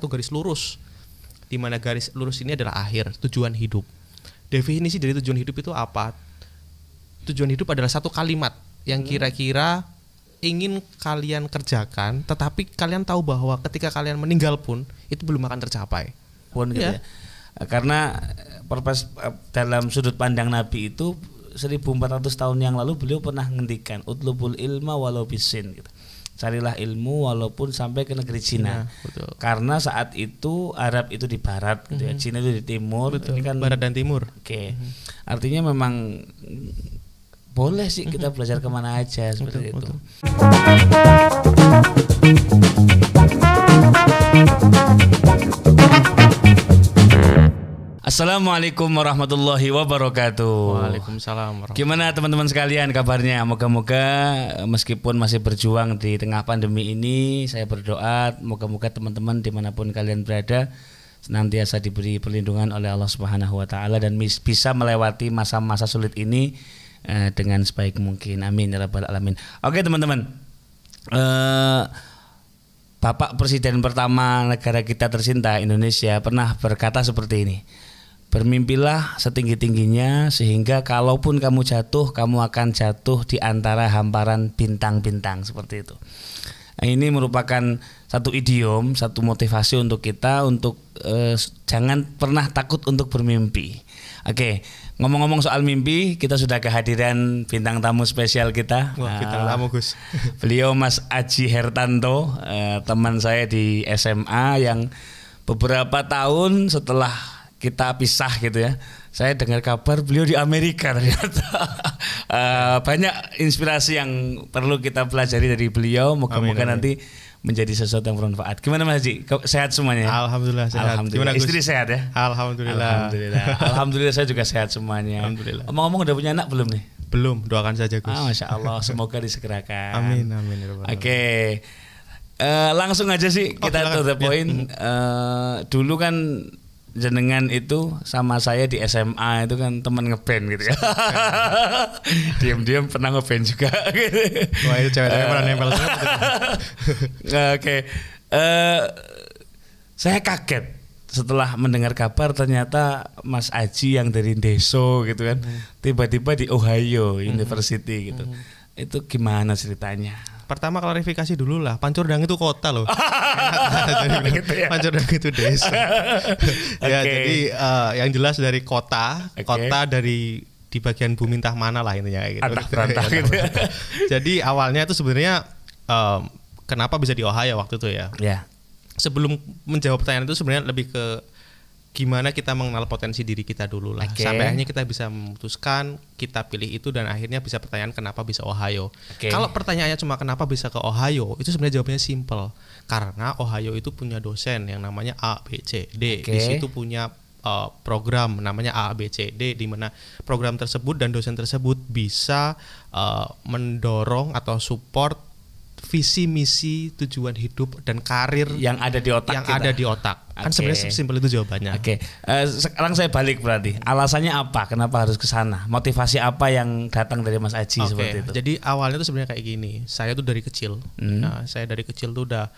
satu garis lurus di mana garis lurus ini adalah akhir tujuan hidup definisi dari tujuan hidup itu apa tujuan hidup adalah satu kalimat yang hmm. kira-kira ingin kalian kerjakan tetapi kalian tahu bahwa ketika kalian meninggal pun itu belum akan tercapai pun ya. ya karena eh, perpes eh, dalam sudut pandang Nabi itu 1400 tahun yang lalu beliau pernah ngendikan utlubul ilma walau bisin gitu carilah ilmu walaupun sampai ke negeri Cina. Cina Karena saat itu Arab itu di barat mm -hmm. ya, mhm. Cina itu di timur, betul. ini kan barat dan timur. Oke. Okay. Mm -hmm. Artinya memang boleh sih kita mhm. belajar kemana aja seperti betul, itu. Betul. Assalamualaikum warahmatullahi wabarakatuh. Waalaikumsalam. Gimana teman-teman sekalian kabarnya? Moga-moga meskipun masih berjuang di tengah pandemi ini, saya berdoa moga-moga teman-teman dimanapun kalian berada senantiasa diberi perlindungan oleh Allah Subhanahu Wa Taala dan bisa melewati masa-masa sulit ini eh, dengan sebaik mungkin. Amin ya rabbal alamin. Oke teman-teman. Eh, Bapak Presiden pertama negara kita tercinta Indonesia pernah berkata seperti ini Bermimpilah setinggi-tingginya sehingga kalaupun kamu jatuh, kamu akan jatuh di antara hamparan bintang-bintang seperti itu. Nah, ini merupakan satu idiom, satu motivasi untuk kita untuk eh, jangan pernah takut untuk bermimpi. Oke, ngomong-ngomong soal mimpi, kita sudah kehadiran bintang tamu spesial kita. Wah, ah, bintang tamu Gus. Beliau Mas Aji Hertanto, eh, teman saya di SMA yang beberapa tahun setelah kita pisah gitu ya. Saya dengar kabar beliau di Amerika ternyata. uh, banyak inspirasi yang perlu kita pelajari dari beliau. Moga-moga nanti menjadi sesuatu yang bermanfaat. Gimana Mas Haji? Sehat semuanya? Ya? Alhamdulillah sehat. Alhamdulillah. Gimana, Istri sehat ya? Alhamdulillah. Alhamdulillah. Alhamdulillah saya juga sehat semuanya. Alhamdulillah. Omong-omong udah punya anak belum nih? Belum, doakan saja Gus. Ah, Masya Allah, semoga disegerakan. amin, amin. Ya Oke. Okay. Uh, eh, langsung aja sih oh, kita oh, to the point. Uh, dulu kan jenengan itu sama saya di SMA itu kan teman ngeband gitu ya. Diam-diam pernah ngeband juga Wah, itu cewek-cewek pernah nempel gitu kan. Oke. Eh, saya kaget setelah mendengar kabar ternyata Mas Aji yang dari Deso gitu kan hmm. tiba-tiba di Ohio University hmm. gitu. Hmm. Itu gimana ceritanya? pertama klarifikasi dulu lah. pancur dang itu kota loh. pancur gitu itu desa. okay. ya jadi uh, yang jelas dari kota, okay. kota dari di bagian bumi entah mana lah intinya gitu. Antah ya, gitu. jadi awalnya itu sebenarnya um, kenapa bisa di Ohio waktu itu ya? Yeah. Sebelum menjawab pertanyaan itu sebenarnya lebih ke gimana kita mengenal potensi diri kita dulu lah okay. sampai akhirnya kita bisa memutuskan kita pilih itu dan akhirnya bisa pertanyaan kenapa bisa Ohio okay. kalau pertanyaannya cuma kenapa bisa ke Ohio itu sebenarnya jawabannya simple karena Ohio itu punya dosen yang namanya A B C D okay. di situ punya uh, program namanya A B C D di mana program tersebut dan dosen tersebut bisa uh, mendorong atau support visi misi tujuan hidup dan karir yang ada di otak yang kita. ada di otak okay. kan sebenarnya simpel itu jawabannya oke okay. uh, eh, sekarang saya balik berarti alasannya apa kenapa harus ke sana motivasi apa yang datang dari Mas Aji okay. seperti itu jadi awalnya tuh sebenarnya kayak gini saya tuh dari kecil hmm. nah saya dari kecil tuh udah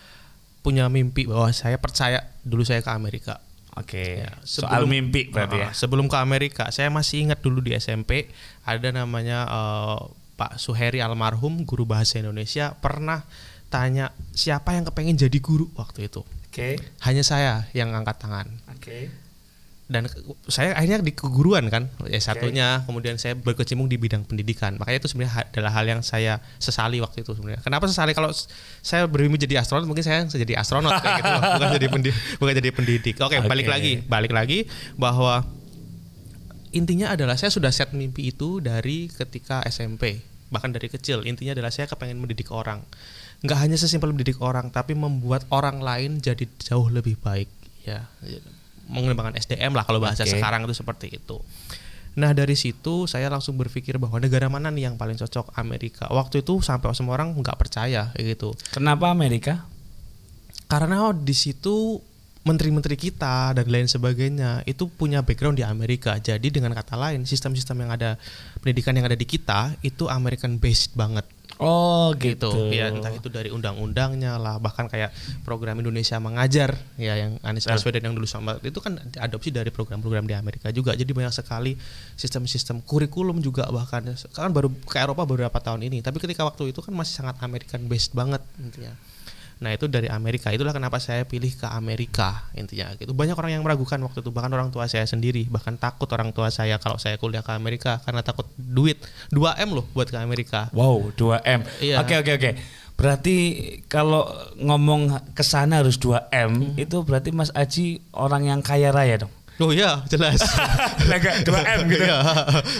punya mimpi bahwa saya percaya dulu saya ke Amerika Oke. Okay. Ya, Soal mimpi berarti ya. Ah, sebelum ke Amerika, saya masih ingat dulu di SMP ada namanya uh, Pak Suheri almarhum guru bahasa Indonesia pernah tanya siapa yang kepengen jadi guru waktu itu. Oke. Okay. Hanya saya yang angkat tangan. Oke. Okay. Dan saya akhirnya di keguruan kan, ya satunya. Okay. Kemudian saya berkecimpung di bidang pendidikan. Makanya itu sebenarnya adalah hal yang saya sesali waktu itu sebenarnya. Kenapa sesali? Kalau saya bermimpi jadi astronot, mungkin saya jadi astronot kayak gitu, bukan jadi pendidik. Bukan jadi pendidik. Oke, okay, okay. balik lagi, balik lagi bahwa intinya adalah saya sudah set mimpi itu dari ketika SMP bahkan dari kecil intinya adalah saya kepengen mendidik orang nggak hanya sesimpel mendidik orang tapi membuat orang lain jadi jauh lebih baik ya, ya mengembangkan SDM lah kalau bahasa okay. sekarang itu seperti itu Nah dari situ saya langsung berpikir bahwa negara mana nih yang paling cocok Amerika. Waktu itu sampai semua orang nggak percaya gitu. Kenapa Amerika? Karena di situ menteri-menteri kita dan lain sebagainya itu punya background di Amerika. Jadi dengan kata lain, sistem-sistem yang ada pendidikan yang ada di kita itu American based banget. Oh gitu. gitu. Ya entah itu dari undang-undangnya lah, bahkan kayak program Indonesia mengajar ya yang Anies Baswedan nah. yang dulu sama itu kan adopsi dari program-program di Amerika juga. Jadi banyak sekali sistem-sistem kurikulum juga bahkan kan baru ke Eropa beberapa tahun ini. Tapi ketika waktu itu kan masih sangat American based banget intinya. Gitu Nah itu dari Amerika. Itulah kenapa saya pilih ke Amerika intinya gitu. Banyak orang yang meragukan waktu itu bahkan orang tua saya sendiri bahkan takut orang tua saya kalau saya kuliah ke Amerika karena takut duit 2M loh buat ke Amerika. Wow, 2M. Iya. Oke oke oke. Berarti kalau ngomong ke sana harus 2M hmm. itu berarti Mas Aji orang yang kaya raya dong. Oh iya, jelas. Lega 2M gitu. Iya.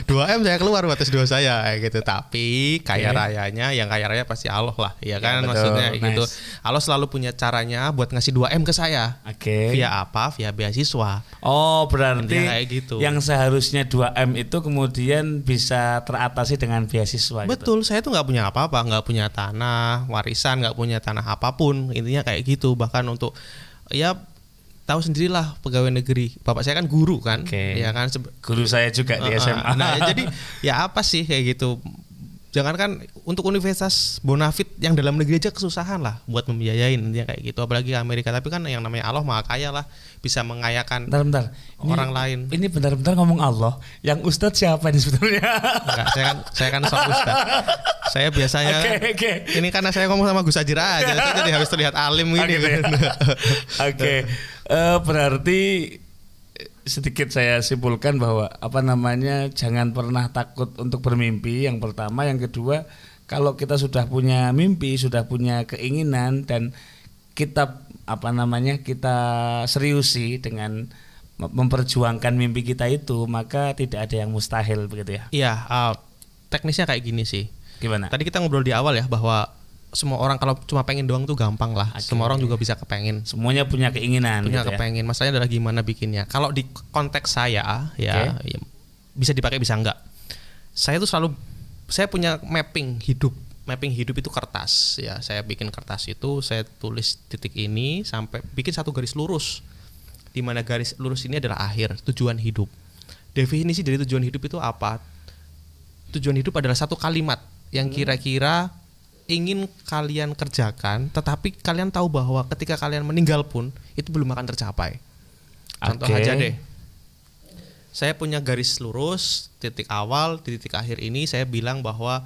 2M saya keluar batas dua saya gitu. Tapi kaya rayanya yang kaya raya pasti Allah lah. Iya ya, kan betul. maksudnya gitu. nice. gitu. Allah selalu punya caranya buat ngasih 2M ke saya. Oke. Okay. Via apa? Via beasiswa. Oh, berarti ya, kayak gitu. Yang seharusnya 2M itu kemudian bisa teratasi dengan beasiswa gitu? Betul, saya tuh nggak punya apa-apa, nggak punya tanah warisan, nggak punya tanah apapun. Intinya kayak gitu. Bahkan untuk ya tahu sendirilah pegawai negeri. Bapak saya kan guru kan, okay. ya kan. Guru saya juga uh, di SMA. Nah, ya jadi ya apa sih kayak gitu jangankan untuk universitas bonafit yang dalam negeri aja kesusahan lah buat membiayain intinya kayak gitu apalagi Amerika tapi kan yang namanya Allah maha kaya lah bisa mengayakan bentar, bentar. orang ini, lain ini benar-benar ngomong Allah yang Ustadz siapa ini sebetulnya Enggak, saya kan saya kan sok Ustadz saya biasanya okay, okay. ini karena saya ngomong sama Gus Ajir aja jadi harus terlihat alim ini. oke okay. okay. uh, berarti sedikit saya simpulkan bahwa apa namanya jangan pernah takut untuk bermimpi yang pertama yang kedua kalau kita sudah punya mimpi sudah punya keinginan dan kita apa namanya kita seriusi dengan memperjuangkan mimpi kita itu maka tidak ada yang mustahil begitu ya iya uh, teknisnya kayak gini sih gimana tadi kita ngobrol di awal ya bahwa semua orang kalau cuma pengen doang tuh gampang lah. Okay. Semua orang juga bisa kepengen. Semuanya punya keinginan. Punya gitu ya. kepengen. Ya? Masalahnya adalah gimana bikinnya. Kalau di konteks saya ya, ya bisa dipakai bisa enggak. Saya tuh selalu saya punya mapping hidup. Mapping hidup itu kertas ya. Saya bikin kertas itu saya tulis titik ini sampai bikin satu garis lurus. Di mana garis lurus ini adalah akhir, tujuan hidup. Definisi dari tujuan hidup itu apa? Tujuan hidup adalah satu kalimat yang hmm. kira-kira ingin kalian kerjakan, tetapi kalian tahu bahwa ketika kalian meninggal pun itu belum akan tercapai. Contoh okay. aja deh. Saya punya garis lurus, titik awal, titik akhir ini saya bilang bahwa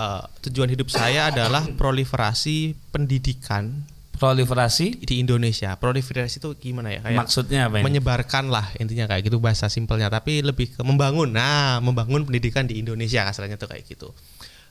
uh, tujuan hidup saya adalah proliferasi pendidikan proliferasi di Indonesia. Proliferasi itu gimana ya? Kayak Maksudnya apa? Ini? Menyebarkan lah intinya kayak gitu bahasa simpelnya. Tapi lebih ke membangun. Nah, membangun pendidikan di Indonesia kasarnya tuh kayak gitu.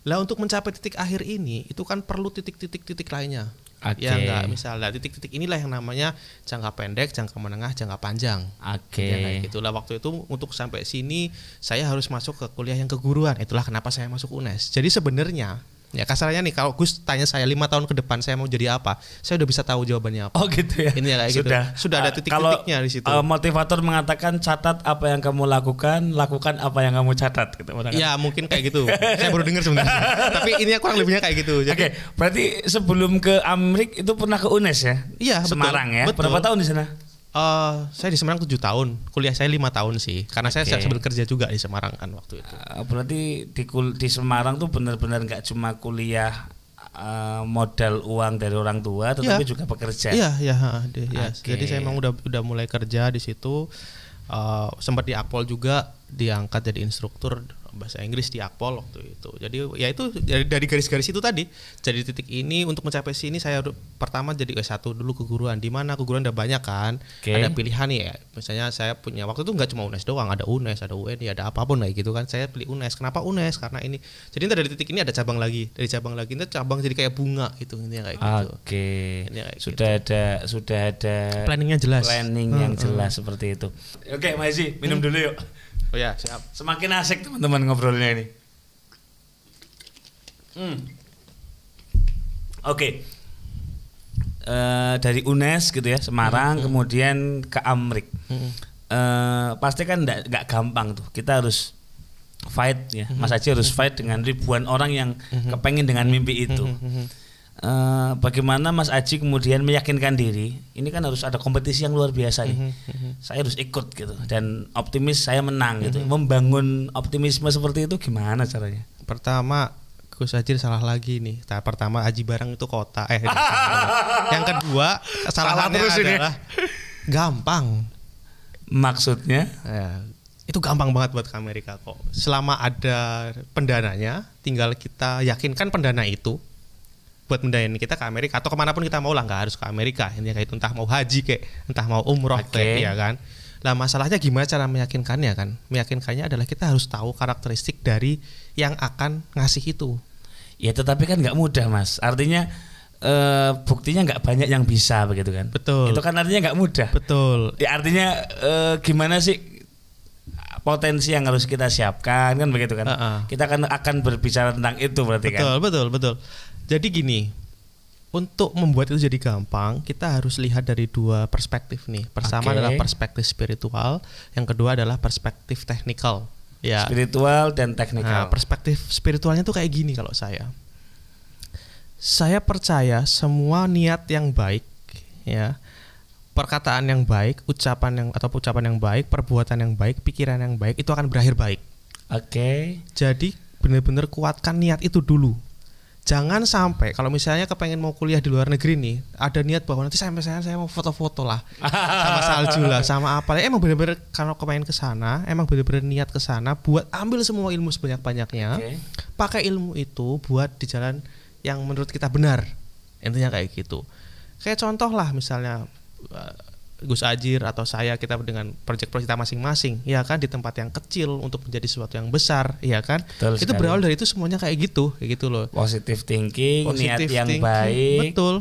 Lah untuk mencapai titik akhir ini itu kan perlu titik-titik-titik lainnya. Okay. Ya enggak misalnya titik-titik inilah yang namanya jangka pendek, jangka menengah, jangka panjang. Oke. Okay. Ya, nah, itulah waktu itu untuk sampai sini saya harus masuk ke kuliah yang keguruan. Itulah kenapa saya masuk UNES. Jadi sebenarnya Ya kasarnya nih kalau Gus tanya saya lima tahun ke depan saya mau jadi apa, saya udah bisa tahu jawabannya apa. Oh gitu ya. Ini ya kayak sudah. gitu. Sudah ada ah, titik-titiknya di situ. Eh, motivator mengatakan catat apa yang kamu lakukan, lakukan apa yang kamu catat gitu. Kan? Ya mungkin kayak gitu. saya baru dengar sebenarnya. Tapi ini aku ya kurang lebihnya kayak gitu. Oke, berarti sebelum ke Amrik itu pernah ke UNES ya? Iya, Semarang ya? betul, ya. Berapa tahun di sana? Uh, saya di Semarang tujuh tahun, kuliah saya lima tahun sih, karena okay. saya sambil kerja juga di Semarang kan waktu itu. Uh, berarti di kul di Semarang tuh benar-benar nggak cuma kuliah uh, modal uang dari orang tua, iya. tetapi yeah. juga bekerja. Iya, iya, iya. Jadi saya emang udah udah mulai kerja di situ. Uh, sempat di Apol juga diangkat jadi instruktur bahasa Inggris di Akpol waktu itu. Jadi ya itu dari, garis-garis itu tadi. Jadi titik ini untuk mencapai sini saya pertama jadi S1 dulu keguruan. Di mana keguruan ada banyak kan? Okay. Ada pilihan ya. Misalnya saya punya waktu itu nggak cuma UNES doang, ada UNES, ada UN, ya ada apapun kayak gitu kan. Saya pilih UNES. Kenapa UNES? Karena ini. Jadi dari titik ini ada cabang lagi, dari cabang lagi, itu cabang jadi kayak bunga gitu ini kayak gitu. Oke. Sudah gitu. ada sudah ada planningnya jelas. Planning hmm, yang jelas hmm. seperti itu. Oke, okay, minum hmm. dulu yuk. Oh ya, siap. Semakin asik teman-teman ngobrolnya ini. Hmm. Oke. Okay. Uh, eh, dari UNES gitu ya Semarang hmm. kemudian ke Amrik hmm. uh, pasti kan nggak gampang tuh kita harus fight ya Mas hmm. Aji harus fight dengan ribuan orang yang hmm. kepengen dengan mimpi hmm. itu uh, bagaimana Mas Aji kemudian meyakinkan diri ini kan harus ada kompetisi yang luar biasa nih mm -hmm. saya harus ikut gitu dan optimis saya menang gitu mm -hmm. membangun optimisme seperti itu gimana caranya pertama Gus Aji salah lagi nih. tak pertama Aji Barang itu kota. Eh, yang kedua kesalahannya salah adalah ini. gampang. Maksudnya? Ya, itu gampang banget buat ke Amerika kok. Selama ada pendananya, tinggal kita yakinkan pendana itu buat mendayain kita ke Amerika atau kemanapun kita mau lah nggak harus ke Amerika ini kayak itu entah mau haji kayak entah mau umroh okay. kayak ya kan lah masalahnya gimana cara meyakinkannya kan meyakinkannya adalah kita harus tahu karakteristik dari yang akan ngasih itu ya tetapi kan nggak mudah mas artinya e, buktinya nggak banyak yang bisa begitu kan betul itu kan artinya nggak mudah betul ya, artinya e, gimana sih potensi yang harus kita siapkan kan begitu kan uh -uh. kita akan akan berbicara tentang itu berarti betul, kan betul betul betul jadi gini, untuk membuat itu jadi gampang, kita harus lihat dari dua perspektif nih. Pertama okay. adalah perspektif spiritual, yang kedua adalah perspektif teknikal. Ya. Spiritual dan teknikal. Nah, perspektif spiritualnya tuh kayak gini kalau saya. Saya percaya semua niat yang baik, ya, perkataan yang baik, ucapan yang atau ucapan yang baik, perbuatan yang baik, pikiran yang baik itu akan berakhir baik. Oke. Okay. Jadi benar-benar kuatkan niat itu dulu jangan sampai kalau misalnya kepengen mau kuliah di luar negeri nih ada niat bahwa nanti sampai saya saya mau foto-foto lah sama salju lah sama apa ya emang bener-bener karena kepengen ke sana emang bener-bener niat ke sana buat ambil semua ilmu sebanyak-banyaknya okay. pakai ilmu itu buat di jalan yang menurut kita benar intinya kayak gitu kayak contoh lah misalnya eh, Gus Ajir atau saya kita dengan proyek-proyek kita masing-masing ya kan di tempat yang kecil untuk menjadi sesuatu yang besar ya kan betul itu berawal dari itu semuanya kayak gitu kayak gitu loh positif thinking positive niat yang thinking, baik betul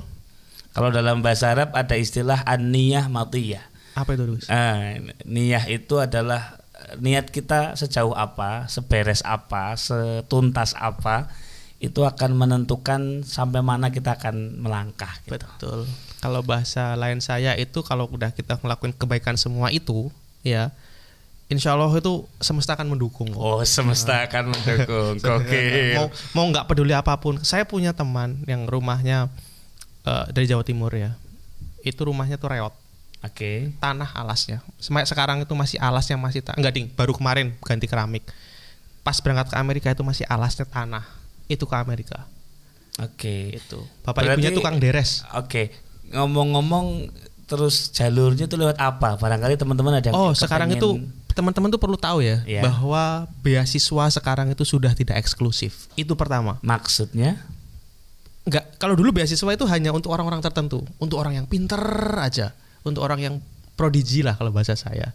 kalau dalam bahasa Arab ada istilah an-niyah matiyah apa itu Gus? eh, niyah itu adalah eh, niat kita sejauh apa, seberes apa, setuntas apa itu akan menentukan sampai mana kita akan melangkah. Gitu. Betul kalau bahasa lain saya itu kalau udah kita ngelakuin kebaikan semua itu ya Insya Allah itu semesta akan mendukung. Oh semesta nah. akan mendukung. Oke. mau nggak peduli apapun. Saya punya teman yang rumahnya uh, dari Jawa Timur ya. Itu rumahnya tuh reot. Oke. Okay. Tanah alasnya. Sekarang itu masih alasnya masih enggak ding. Baru kemarin ganti keramik. Pas berangkat ke Amerika itu masih alasnya tanah. Itu ke Amerika. Oke. Okay. Itu. Bapak Berarti, ibunya tukang deres. Oke. Okay ngomong-ngomong terus jalurnya itu lewat apa? Barangkali teman-teman ada yang Oh, sekarang itu teman-teman tuh perlu tahu ya, yeah. bahwa beasiswa sekarang itu sudah tidak eksklusif. Itu pertama. Maksudnya? Enggak, kalau dulu beasiswa itu hanya untuk orang-orang tertentu, untuk orang yang pinter aja, untuk orang yang prodigi lah kalau bahasa saya.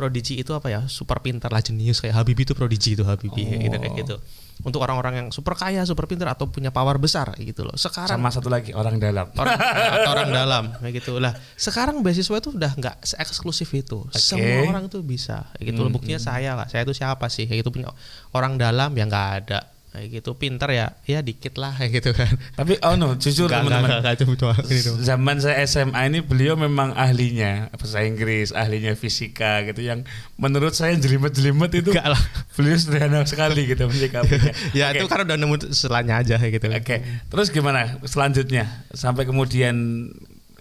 Prodigi itu apa ya super pintar lah jenius kayak Habibie itu prodigi itu Habibie oh. gitu kayak oh. gitu untuk orang-orang yang super kaya super pintar atau punya power besar gitu loh sekarang sama satu lagi orang dalam orang, atau orang dalam kayak gitu lah sekarang beasiswa itu udah nggak eksklusif itu okay. semua orang itu bisa gitu hmm. buktinya saya lah saya itu siapa sih kayak gitu punya orang dalam yang nggak ada kayak gitu pintar ya ya dikit lah kayak gitu kan tapi oh no jujur teman-teman zaman saya SMA ini beliau memang ahlinya bahasa Inggris ahlinya fisika gitu yang menurut saya jelimet-jelimet itu gak lah. beliau sederhana sekali gitu menyikapinya ya okay. itu karena udah nemu selanya aja kayak gitu oke okay. terus gimana selanjutnya sampai kemudian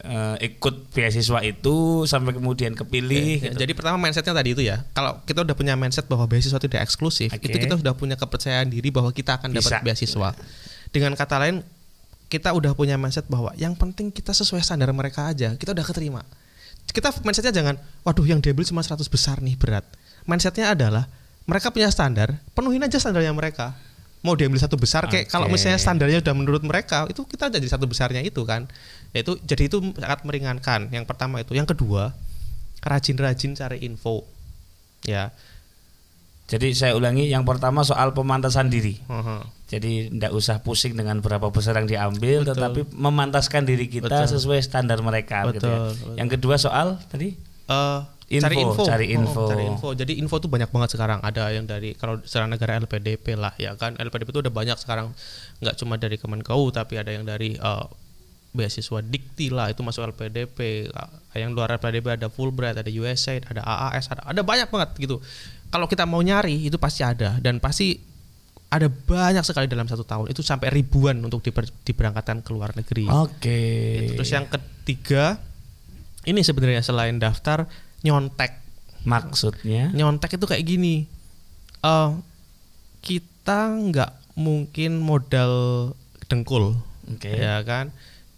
uh, ikut beasiswa itu sampai kemudian kepilih. Okay. Gitu. Jadi pertama mindsetnya tadi itu ya. Kalau kita udah punya mindset bahwa beasiswa tidak eksklusif, okay. itu kita sudah punya kepercayaan diri bahwa kita akan dapat beasiswa. Iya. Dengan kata lain, kita udah punya mindset bahwa yang penting kita sesuai standar mereka aja, kita udah keterima. Kita mindsetnya jangan, waduh yang diambil cuma 100 besar nih berat. Mindsetnya adalah mereka punya standar, penuhin aja standarnya mereka. Mau diambil satu besar kayak okay. kalau misalnya standarnya udah menurut mereka, itu kita jadi satu besarnya itu kan. Itu jadi itu sangat meringankan. Yang pertama itu, yang kedua rajin-rajin cari info. Ya. Jadi saya ulangi, yang pertama soal pemantasan diri. Uh-huh. Jadi tidak usah pusing dengan berapa besar yang diambil, betul. tetapi memantaskan diri kita betul. sesuai standar mereka. Betul, gitu ya. betul. Yang kedua soal tadi uh, info, cari oh, info, cari info. Oh, cari info. Jadi info tuh banyak banget sekarang. Ada yang dari kalau secara negara LPDP lah, ya kan LPDP itu udah banyak sekarang. Nggak cuma dari Kemenkeu, tapi ada yang dari uh, beasiswa dikti lah itu masuk LPDP ah, yang luar LPDP ada Fulbright ada USAID ada AAS ada ada banyak banget gitu kalau kita mau nyari itu pasti ada dan pasti ada banyak sekali dalam satu tahun itu sampai ribuan untuk diper, ke luar negeri. Oke. Okay. Gitu. Terus yang ketiga ini sebenarnya selain daftar nyontek. Maksudnya? Nyontek itu kayak gini. Uh, kita nggak mungkin modal dengkul, okay. ya kan?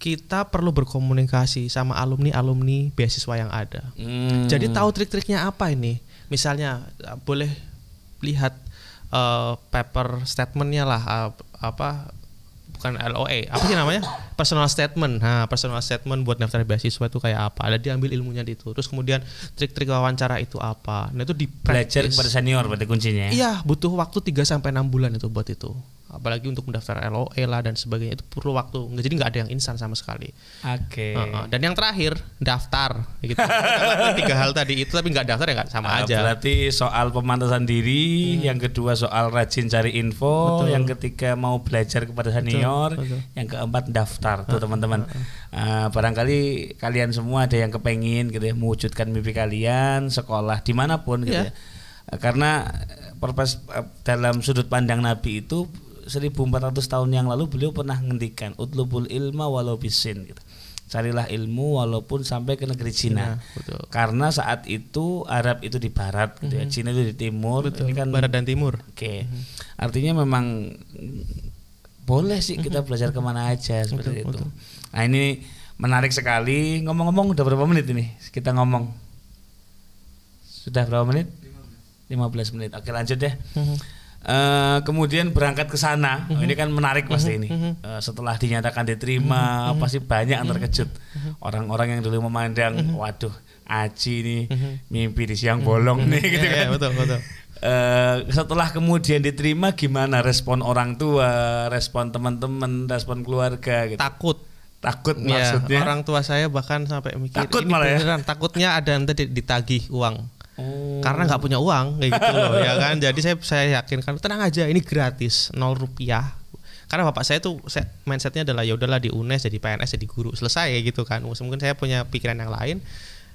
kita perlu berkomunikasi sama alumni alumni beasiswa yang ada. Hmm. Jadi tahu trik-triknya apa ini. Misalnya eh, boleh lihat uh, paper statementnya lah uh, apa bukan LOA e, apa sih namanya personal statement. Nah personal statement buat daftar beasiswa itu kayak apa? Ada diambil ilmunya di itu. Terus kemudian trik-trik wawancara itu apa? Nah itu di belajar kepada senior berarti kuncinya. Ya? Iya butuh waktu 3 sampai enam bulan itu buat itu apalagi untuk mendaftar LOE lah dan sebagainya itu perlu waktu jadi nggak ada yang instan sama sekali oke okay. uh, uh. dan yang terakhir daftar gitu tiga hal tadi itu tapi nggak daftar ya nggak sama uh, aja berarti soal pemantasan diri hmm. yang kedua soal rajin cari info betul. yang ketiga mau belajar kepada senior betul, betul. yang keempat daftar tuh ah, teman-teman uh, uh, uh. uh, barangkali kalian semua ada yang kepengin gitu ya mewujudkan mimpi kalian sekolah dimanapun gitu yeah. ya karena perpes eh, dalam sudut pandang Nabi itu 1400 tahun yang lalu beliau pernah ngendikan utlubul ilma walau bisin gitu. Carilah ilmu walaupun sampai ke negeri Cina. Iya, Karena saat itu Arab itu di barat gitu ya, mhm. Cina itu di timur, betul. ini kan barat dan timur. Oke. Okay. Mhm. Artinya memang boleh sih kita mhm. belajar kemana aja seperti betul, itu. Betul. Nah, ini menarik sekali. Ngomong-ngomong udah berapa menit ini kita ngomong? Sudah berapa menit? 15 menit. Oke, lanjut deh. Uh, kemudian berangkat ke sana. Mm -hmm. Ini kan menarik pasti mm -hmm. ini. Uh, setelah dinyatakan diterima, mm -hmm. pasti banyak yang mhm, terkejut. Mhm. Orang-orang yang dulu memandang, waduh, Aji ini mimpi di siang bolong nih, gitu iya, kan. Yeah, betul, betul. Uh, setelah kemudian diterima, gimana respon orang tua, respon teman-teman, respon keluarga? Gitu. Takut takut iya, maksudnya. ya, orang tua saya bahkan sampai mikir takut ini malah ya? beneran ya? takutnya ada nanti ditagih uang Oh. Karena nggak punya uang kayak gitu loh ya kan. Jadi saya saya yakinkan tenang aja ini gratis nol rupiah. Karena bapak saya tuh saya, mindsetnya adalah ya udahlah di UNES jadi PNS jadi guru selesai kayak gitu kan. Mungkin saya punya pikiran yang lain.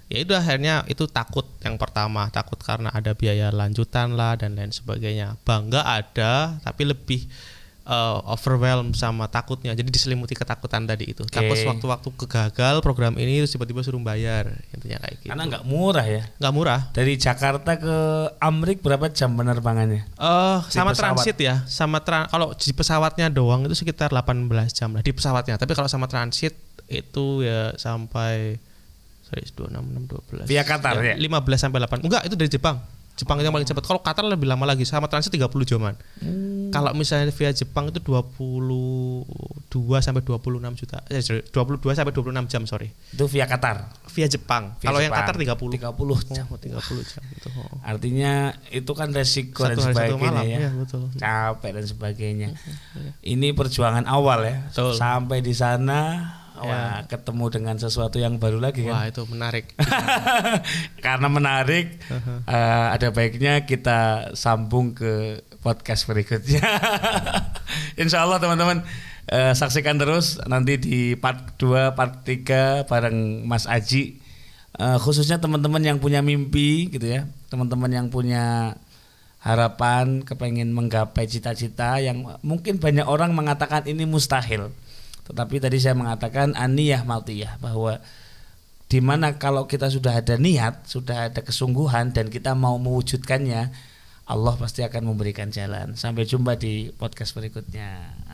Ya itu akhirnya itu takut yang pertama takut karena ada biaya lanjutan lah dan lain sebagainya. Bangga ada tapi lebih uh, eh, overwhelmed sama takutnya. Jadi diselimuti ketakutan tadi itu. Okay. Takut waktu waktu kegagal program ini terus tiba-tiba suruh bayar intinya kayak gitu. Karena nggak murah ya. Nggak murah. Dari Jakarta ke Amrik berapa jam penerbangannya? uh, sama pesawat. transit ya. Sama tra- kalau di pesawatnya doang itu sekitar 18 jam lah di pesawatnya. Tapi kalau sama transit itu ya sampai sorry 266 12. Via Qatar ya. ya? 15 sampai 8. Enggak, itu dari Jepang. Jepang yang paling cepat. Kalau Qatar lebih lama lagi sama transit 30 jaman. Hmm. Kalau misalnya via Jepang itu 22 sampai 26 juta. Eh 22 sampai 26 jam, sorry. Itu via Qatar. Via Jepang. Kalau yang Qatar 30. 30 jam, oh, 30 jam Oh. Artinya itu kan resiko satu dan sebagainya malam, ya. ya betul. Capek dan sebagainya. Iya. Ini perjuangan awal ya. Betul. Sampai di sana Wah, Ya, ketemu dengan sesuatu yang baru lagi Wah, kan. Wah, itu menarik. Karena menarik, uh-huh. uh, ada baiknya kita sambung ke podcast berikutnya. Insya Allah teman-teman uh, saksikan terus nanti di part 2, part 3 bareng Mas Aji. Uh, khususnya teman-teman yang punya mimpi gitu ya, teman-teman yang punya harapan, kepengen menggapai cita-cita yang mungkin banyak orang mengatakan ini mustahil tetapi tadi saya mengatakan aniyah maltiyah bahwa dimana kalau kita sudah ada niat, sudah ada kesungguhan dan kita mau mewujudkannya, Allah pasti akan memberikan jalan. Sampai jumpa di podcast berikutnya.